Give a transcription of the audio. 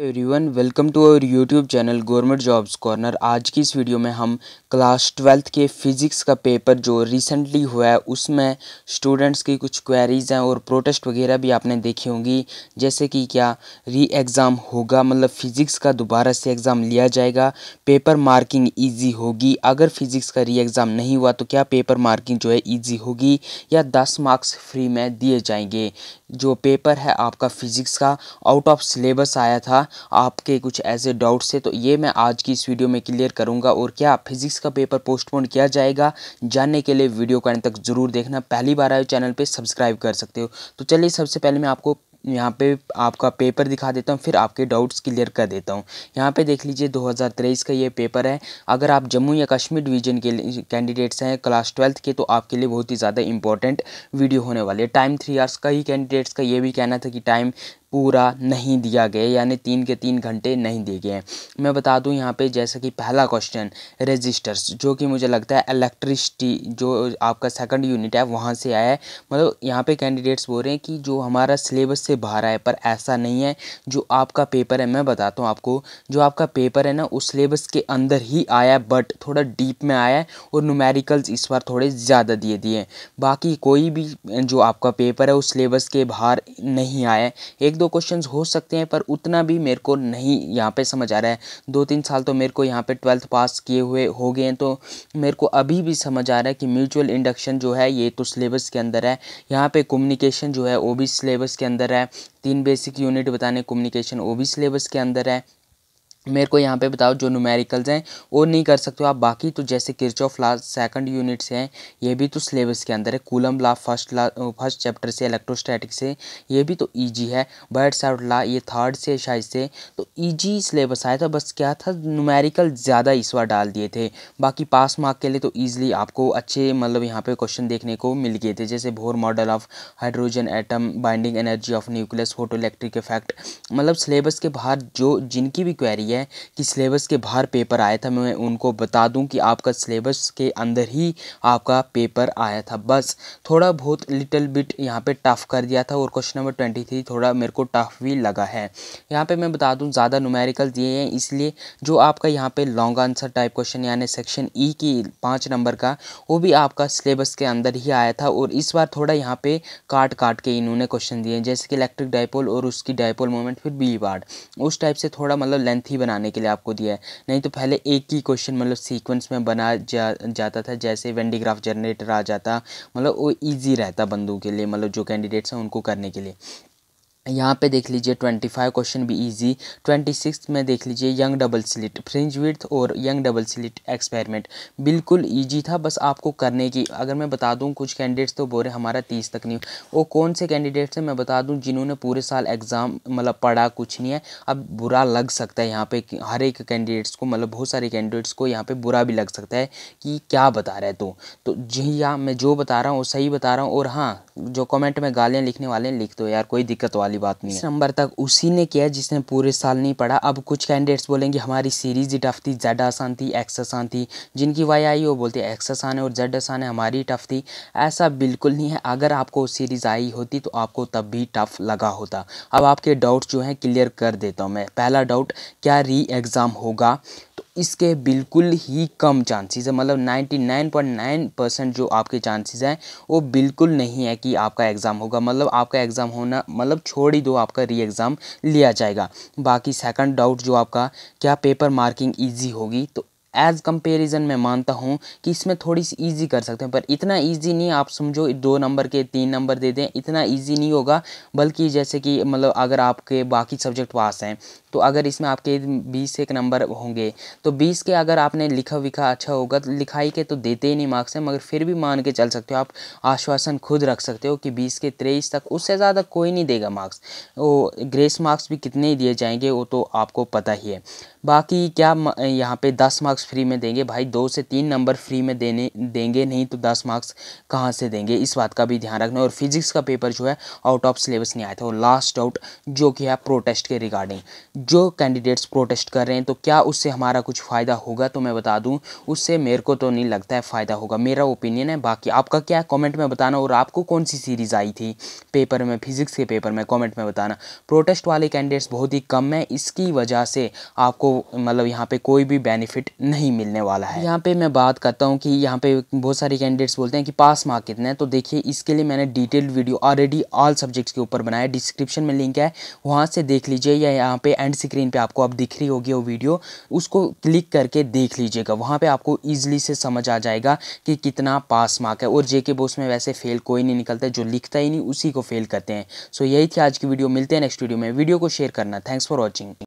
everyone welcome to our YouTube channel government jobs corner आज की इस वीडियो में हम क्लास ट्वेल्थ के फिजिक्स का पेपर जो रिसेंटली हुआ है उसमें स्टूडेंट्स की कुछ क्वेरीज हैं और प्रोटेस्ट वगैरह भी आपने देखी होंगी जैसे कि क्या री एग्ज़ाम होगा मतलब फिजिक्स का दोबारा से एग्ज़ाम लिया जाएगा पेपर मार्किंग ईजी होगी अगर फिजिक्स का री एग्ज़ाम नहीं हुआ तो क्या पेपर मार्किंग जो है ईजी होगी या दस मार्क्स फ्री में दिए जाएंगे जो पेपर है आपका फिज़िक्स का आउट ऑफ सिलेबस आया था आपके कुछ ऐसे डाउट्स थे तो ये मैं आज की इस वीडियो में क्लियर करूंगा और क्या फिज़िक्स का पेपर पोस्टपोन किया जाएगा जानने के लिए वीडियो को अंत तक ज़रूर देखना पहली बार आए चैनल पर सब्सक्राइब कर सकते हो तो चलिए सबसे पहले मैं आपको यहाँ पे आपका पेपर दिखा देता हूँ फिर आपके डाउट्स क्लियर कर देता हूँ यहाँ पे देख लीजिए 2023 का ये पेपर है अगर आप जम्मू या कश्मीर डिवीजन के कैंडिडेट्स हैं क्लास ट्वेल्थ के तो आपके लिए बहुत ही ज़्यादा इंपॉर्टेंट वीडियो होने वाले टाइम थ्री आर्स का ही कैंडिडेट्स का ये भी कहना था कि टाइम पूरा नहीं दिया गया यानी तीन के तीन घंटे नहीं दिए गए हैं मैं बता दूं यहाँ पे जैसा कि पहला क्वेश्चन रजिस्टर्स जो कि मुझे लगता है इलेक्ट्रिसिटी जो आपका सेकंड यूनिट है वहाँ से आया है मतलब यहाँ पे कैंडिडेट्स बोल रहे हैं कि जो हमारा सिलेबस से बाहर आया पर ऐसा नहीं है जो आपका पेपर है मैं बताता हूँ आपको जो आपका पेपर है ना उस सिलेबस के अंदर ही आया बट थोड़ा डीप में आया है और नुमेरिकल्स इस बार थोड़े ज़्यादा दिए दिए बाकी कोई भी जो आपका पेपर है उस सिलेबस के बाहर नहीं आया एक दो क्वेश्चन हो सकते हैं पर उतना भी मेरे को नहीं यहाँ पर समझ आ रहा है दो तीन साल तो मेरे को यहाँ पर ट्वेल्थ पास किए हुए हो गए हैं तो मेरे को अभी भी समझ आ रहा है कि म्यूचुअल इंडक्शन जो है ये तो सिलेबस के अंदर है यहाँ पे कम्युनिकेशन जो है वो भी सिलेबस के अंदर है तीन बेसिक यूनिट बताने कम्युनिकेशन वो भी सिलेबस के अंदर है मेरे को यहाँ पे बताओ जो न्यूमेरिकल्स हैं वो नहीं कर सकते हो आप बाकी तो जैसे Kirchhoff law second units से हैं ये भी तो सिलेबस के अंदर है Coulomb law first law first chapter से इलेक्ट्रोस्टैटिक से ये भी तो इजी है बर्ड साउट ला ये थर्ड से शायद से तो इजी सिलेबस आया था बस क्या था नुमेरिकल ज़्यादा इस बार डाल दिए थे बाकी पास मार्क के लिए तो ईजिली आपको अच्छे मतलब यहाँ पर क्वेश्चन देखने को मिल गए थे जैसे Bohr model of hydrogen atom binding energy of nucleus photo electric effect मतलब सिलेबस के बाहर जो जिनकी भी क्वेरी गया है कि सिलेबस के बाहर पेपर आया था मैं उनको बता दूं कि आपका सिलेबस के अंदर ही आपका पेपर आया था बस थोड़ा बहुत लिटिल बिट यहाँ पे टफ़ कर दिया था और क्वेश्चन नंबर ट्वेंटी थ्री थोड़ा मेरे को टफ़ भी लगा है यहाँ पे मैं बता दूँ ज़्यादा नुमेरिकल दिए हैं इसलिए जो आपका यहाँ पर लॉन्ग आंसर टाइप क्वेश्चन यानी सेक्शन ई e की पाँच नंबर का वो भी आपका सिलेबस के अंदर ही आया था और इस बार थोड़ा यहाँ पर काट काट के इन्होंने क्वेश्चन दिए जैसे कि इलेक्ट्रिक डायपोल और उसकी डायपोल मोमेंट फिर बी वार्ड उस टाइप से थोड़ा मतलब लेंथी बनाने के लिए आपको दिया है नहीं तो पहले एक ही क्वेश्चन मतलब सीक्वेंस में बना जा जाता था जैसे वेंडीग्राफ जनरेटर आ जाता मतलब वो ईजी रहता बंदू के लिए मतलब जो कैंडिडेट्स हैं उनको करने के लिए यहाँ पे देख लीजिए ट्वेंटी फाइव क्वेश्चन भी इजी ट्वेंटी सिक्स में देख लीजिए Young double slit fringe width और यंग डबल स्लिट एक्सपेरिमेंट बिल्कुल इजी था बस आपको करने की अगर मैं बता दूँ कुछ कैंडिडेट्स तो बोरे हमारा तीस तक नहीं वो कौन से कैंडिडेट्स हैं मैं बता दूँ जिन्होंने पूरे साल एग्ज़ाम मतलब पढ़ा कुछ नहीं है अब बुरा लग सकता है यहाँ पर हर एक कैंडिडेट्स को मतलब बहुत सारे कैंडिडेट्स को यहाँ पर बुरा भी लग सकता है कि क्या बता रहे तो, तो जी हाँ मैं जो बता रहा हूँ वो सही बता रहा हूँ और हाँ जो कमेंट में गालियाँ लिखने वाले हैं लिख दो यार कोई दिक्कत वाली वाली बात नहीं नंबर तक उसी ने किया जिसने पूरे साल नहीं पढ़ा अब कुछ कैंडिडेट्स बोलेंगे हमारी सीरीज ही टफ थी जेड आसान थी एक्स आसान थी जिनकी वाई आई वो बोलते एक्स आसान है और जेड आसान है हमारी टफ थी ऐसा बिल्कुल नहीं है अगर आपको सीरीज़ आई होती तो आपको तब भी टफ लगा होता अब आपके डाउट जो है क्लियर कर देता हूँ मैं पहला डाउट क्या री एग्ज़ाम होगा इसके बिल्कुल ही कम चांसेस है मतलब 99.9 परसेंट जो आपके चांसेस हैं वो बिल्कुल नहीं है कि आपका एग्ज़ाम होगा मतलब आपका एग्ज़ाम होना मतलब छोड़ ही दो आपका री एग्ज़ाम लिया जाएगा बाकी सेकंड डाउट जो आपका क्या पेपर मार्किंग इजी होगी तो एज़ कंपेरिज़न मैं मानता हूँ कि इसमें थोड़ी सी ईजी कर सकते हैं पर इतना ईजी नहीं आप समझो दो नंबर के तीन नंबर दे दें इतना ईजी नहीं होगा बल्कि जैसे कि मतलब अगर आपके बाकी सब्जेक्ट पास हैं तो अगर इसमें आपके बीस एक नंबर होंगे तो बीस के अगर आपने लिखा विखा अच्छा होगा तो लिखाई के तो देते ही नहीं मार्क्स हैं मगर फिर भी मान के चल सकते हो आप आश्वासन खुद रख सकते हो कि बीस के तेईस तक उससे ज़्यादा कोई नहीं देगा मार्क्स वो ग्रेस मार्क्स भी कितने ही दिए जाएंगे वो तो आपको पता ही है बाकी क्या यहाँ पे दस मार्क्स मार्क्स फ्री में देंगे भाई दो से तीन नंबर फ्री में देने देंगे नहीं तो दस मार्क्स कहाँ से देंगे इस बात का भी ध्यान रखना और फिजिक्स का पेपर जो है आउट ऑफ सिलेबस नहीं आया था और लास्ट डाउट जो कि है प्रोटेस्ट के रिगार्डिंग जो कैंडिडेट्स प्रोटेस्ट कर रहे हैं तो क्या उससे हमारा कुछ फ़ायदा होगा तो मैं बता दूँ उससे मेरे को तो नहीं लगता है फ़ायदा होगा मेरा ओपिनियन है बाकी आपका क्या है कॉमेंट में बताना और आपको कौन सी सीरीज़ आई थी पेपर में फिजिक्स के पेपर में कॉमेंट में बताना प्रोटेस्ट वाले कैंडिडेट्स बहुत ही कम है इसकी वजह से आपको मतलब यहाँ पर कोई भी बेनिफिट नहीं मिलने वाला है यहाँ पे मैं बात करता हूँ कि यहाँ पे बहुत सारे कैंडिडेट्स बोलते हैं कि पास मार्क कितने हैं तो देखिए इसके लिए मैंने detailed video already all subjects के ऊपर बनाया डिस्क्रिप्शन में लिंक है वहाँ से देख लीजिए या यहाँ पे एंड स्क्रीन पे आपको अब दिख रही होगी वो वीडियो उसको क्लिक करके देख लीजिएगा वहाँ पर आपको ईजिली से समझ आ जाएगा कि कितना पास मार्क है और जे बोस में वैसे फेल कोई नहीं निकलता जो लिखता ही नहीं उसी को फेल करते हैं सो यही थी आज की वीडियो मिलते हैं नेक्स्ट वीडियो में वीडियो को शेयर करना थैंक्स फॉर वॉचिंग